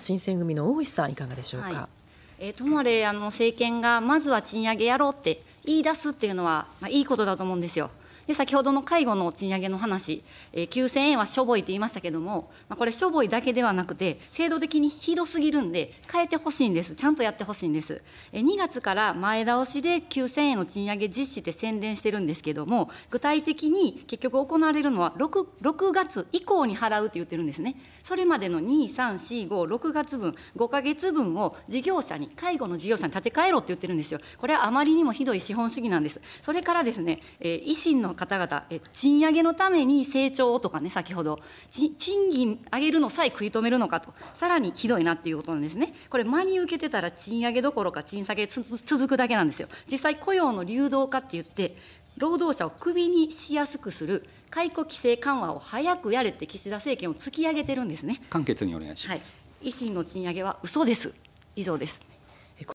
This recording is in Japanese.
新選組の大石さんいかがでしょうか、はい、えー、ともあれあの政権がまずは賃上げやろうって言い出すっていうのは、まあ、いいことだと思うんですよで先ほどの介護の賃上げの話、えー、9000円はしょぼいって言いましたけども、まあ、これ、しょぼいだけではなくて、制度的にひどすぎるんで、変えてほしいんです、ちゃんとやってほしいんです、えー、2月から前倒しで9000円の賃上げ実施って宣伝してるんですけども、具体的に結局行われるのは6、6月以降に払うって言ってるんですね、それまでの2、3、4、5、6月分、5か月分を事業者に、介護の事業者に立て替えろって言ってるんですよ、これはあまりにもひどい資本主義なんです。それからですね、えー、維新の方々、え賃上げのために成長をとかね、先ほど、賃金上げるのさえ食い止めるのかと、さらにひどいなっていうことなんですね。これ、真に受けてたら賃上げどころか賃下げ続くだけなんですよ。実際、雇用の流動化って言って、労働者をクビにしやすくする解雇規制緩和を早くやれって岸田政権を突き上げてるんですね。簡潔にお願いします、はい、維新の賃上げは嘘です。以上です。